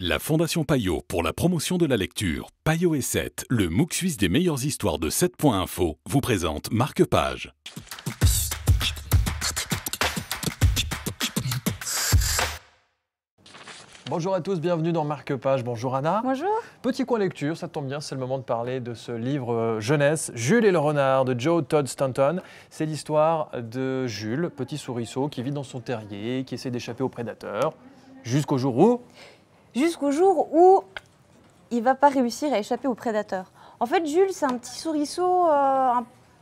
La Fondation Payot pour la promotion de la lecture, Payot et 7, le MOOC suisse des meilleures histoires de 7.info, vous présente Marc Page. Bonjour à tous, bienvenue dans Marque Page. Bonjour Anna. Bonjour. Petit coin lecture, ça tombe bien, c'est le moment de parler de ce livre euh, jeunesse, Jules et le renard de Joe Todd Stanton. C'est l'histoire de Jules, petit souriceau qui vit dans son terrier, qui essaie d'échapper aux prédateurs, jusqu'au jour où jusqu'au jour où il va pas réussir à échapper aux prédateurs. En fait, Jules, c'est un petit souriceau, euh,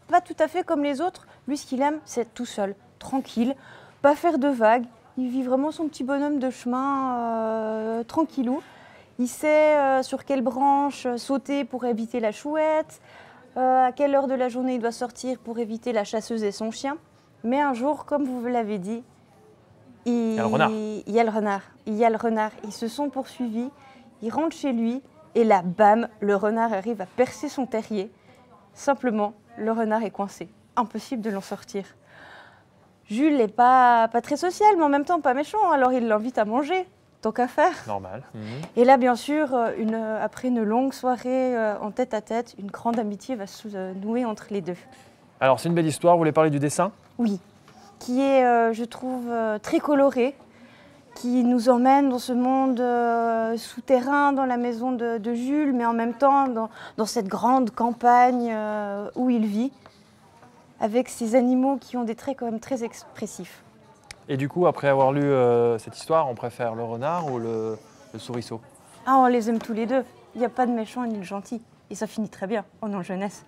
pas tout à fait comme les autres. Lui, ce qu'il aime, c'est être tout seul, tranquille, pas faire de vagues. Il vit vraiment son petit bonhomme de chemin, euh, tranquillou. Il sait euh, sur quelle branche sauter pour éviter la chouette, à quelle heure de la journée il doit sortir pour éviter la chasseuse et son chien. Mais un jour, comme vous l'avez dit, il y a le renard. Il y a le renard. Ils se sont poursuivis. Il rentre chez lui et là, bam, le renard arrive à percer son terrier. Simplement, le renard est coincé. Impossible de l'en sortir. Jules n'est pas, pas très social, mais en même temps pas méchant, alors il l'invite à manger, tant qu'à faire. Normal. Mhm. Et là, bien sûr, euh, après une longue soirée euh, en tête à tête, une grande amitié va se euh, nouer entre les deux. Alors, c'est une belle histoire. Vous voulez parler du dessin Oui qui est, euh, je trouve, euh, très coloré, qui nous emmène dans ce monde euh, souterrain, dans la maison de, Jules, mais en même temps dans, cette grande campagne où il vit, avec ces animaux qui ont des traits quand même très expressifs. Et du coup, après avoir lu cette histoire, on préfère le renard ou le, le Ah, on les aime tous les deux. Il n'y a pas de méchant ni de gentil. Et ça finit très bien, en jeunesse.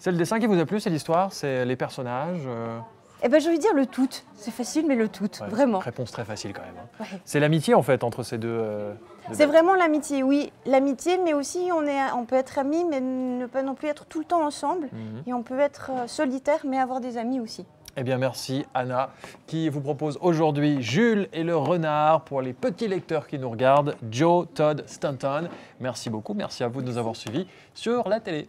C'est le dessin qui vous a plu, c'est l'histoire, c'est les personnages eh bien, je envie dire le tout. C'est facile, mais le tout, vraiment. Réponse très facile quand même. Hein. C'est l'amitié en fait entre ces deux. Euh, c'est vraiment l'amitié, oui, l'amitié, mais aussi on est, on peut être amis, mais ne pas non plus être tout le temps ensemble, mhm. et on peut être euh, solitaire, mais avoir des amis aussi. Eh bien merci Anna qui vous propose aujourd'hui Jules et le renard pour les petits lecteurs qui nous regardent, Joe Todd Stanton. Merci beaucoup, merci à vous de nous avoir suivis sur la télé.